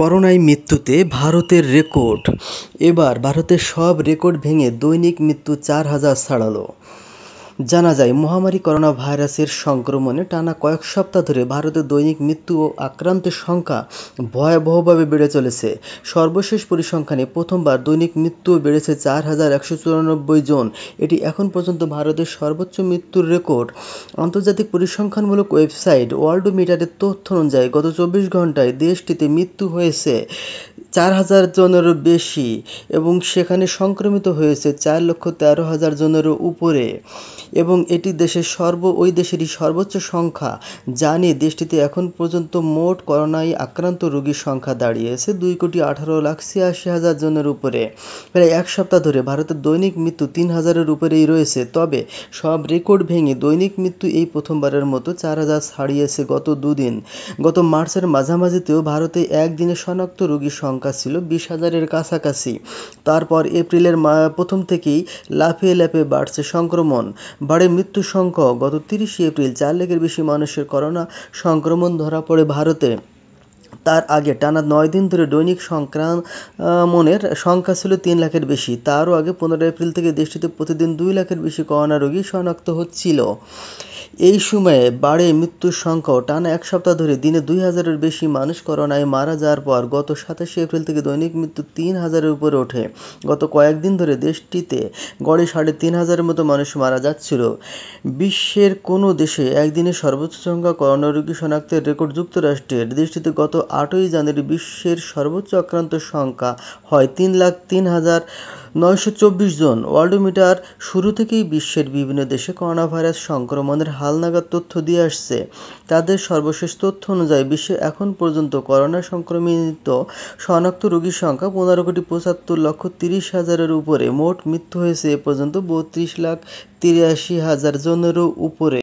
করোনায় মৃত্যুতে ভারতের রেকর্ড এবার ভারতের সব রেকর্ড ভেঙে দৈনিক মৃত্যু চার হাজার ছাড়ালো জানা যায় মহামারী করোনা ভাইরাসের সংক্রমণে টানা কয়েক সপ্তাহ ধরে ভারতে দৈনিক মৃত্যু ও আক্রান্তের সংখ্যা ভয়াবহভাবে বেড়ে চলেছে সর্বশেষ পরিসংখ্যানে প্রথমবার দৈনিক মৃত্যুও বেড়েছে চার হাজার একশো চুরানব্বই জন এটি এখন পর্যন্ত ভারতের সর্বোচ্চ মৃত্যুর রেকর্ড আন্তর্জাতিক পরিসংখ্যানমূলক ওয়েবসাইট ওয়ার্ল্ড মিটারের তথ্য অনুযায়ী গত চব্বিশ ঘন্টায় দেশটিতে মৃত্যু হয়েছে চার হাজার জনেরও বেশি এবং সেখানে সংক্রমিত হয়েছে চার লক্ষ তেরো হাজার জনেরও উপরে এবং এটি দেশের সর্ব ওই দেশেরই সর্বোচ্চ সংখ্যা যা নিয়ে দেশটিতে এখন পর্যন্ত মোট করোনায় আক্রান্ত রোগীর সংখ্যা দাঁড়িয়েছে দুই কোটি আঠারো লাখ ছিয়াশি হাজার জনের উপরে প্রায় এক সপ্তাহ ধরে ভারতের দৈনিক মৃত্যু তিন হাজারের উপরেই রয়েছে তবে সব রেকর্ড ভেঙে দৈনিক মৃত্যু এই প্রথমবারের মতো চার হাজার ছাড়িয়েছে গত দুদিন গত মার্চের মাঝামাঝিতেও ভারতে একদিনে শনাক্ত রোগীর সংখ্যা টাকা ছিল বিশ হাজারের কাছাকাছি তারপর এপ্রিলের প্রথম থেকেই লাফিয়ে লাফে বাড়ছে সংক্রমণ বাড়ে মৃত্যু সংখ্যা গত তিরিশে এপ্রিল চার লাখের বেশি মানুষের করোনা সংক্রমণ ধরা পড়ে ভারতে তার আগে টানা নয় দিন ধরে দৈনিক সংক্রমণের সংখ্যা ছিল তিন লাখের বেশি তারও আগে পনেরো এপ্রিল থেকে দেশটিতে প্রতিদিন দুই লাখের বেশি করোনা রোগী শনাক্ত হচ্ছিল এই সময়ে বাড়ে মৃত্যুর সংখ্যাও টানা এক সপ্তাহ ধরে দিনে দুই হাজারের বেশি মানুষ করোনায় মারা যাওয়ার পর গত সাতাশে এপ্রিল থেকে দৈনিক মৃত্যু তিন হাজারের উপরে ওঠে গত কয়েকদিন ধরে দেশটিতে গড়ে সাড়ে তিন হাজারের মতো মানুষ মারা যাচ্ছিল বিশ্বের কোনো দেশে একদিনে সর্বোচ্চ সংখ্যা করোনা রোগী শনাক্তের রেকর্ড যুক্তরাষ্ট্রের দেশটিতে গত আটই জানুয়ারি বিশ্বের সর্বোচ্চ আক্রান্ত সংখ্যা হয় তিন লাখ তিন হাজার নয়শো চব্বিশ জন ওয়ার্ল্ডমিটার শুরু থেকেই বিশ্বের বিভিন্ন দেশে করোনা ভাইরাস সংক্রমণের হালনাগাদ তথ্য দিয়ে আসছে তাদের সর্বশেষ তথ্য অনুযায়ী বিশ্বে এখন পর্যন্ত করোনা সংক্রমিত শনাক্ত রোগীর সংখ্যা পনেরো কোটি পঁচাত্তর লক্ষ তিরিশ হাজারের উপরে মোট মৃত্যু হয়েছে এ পর্যন্ত বত্রিশ লাখ তিরাশি হাজার জনেরও উপরে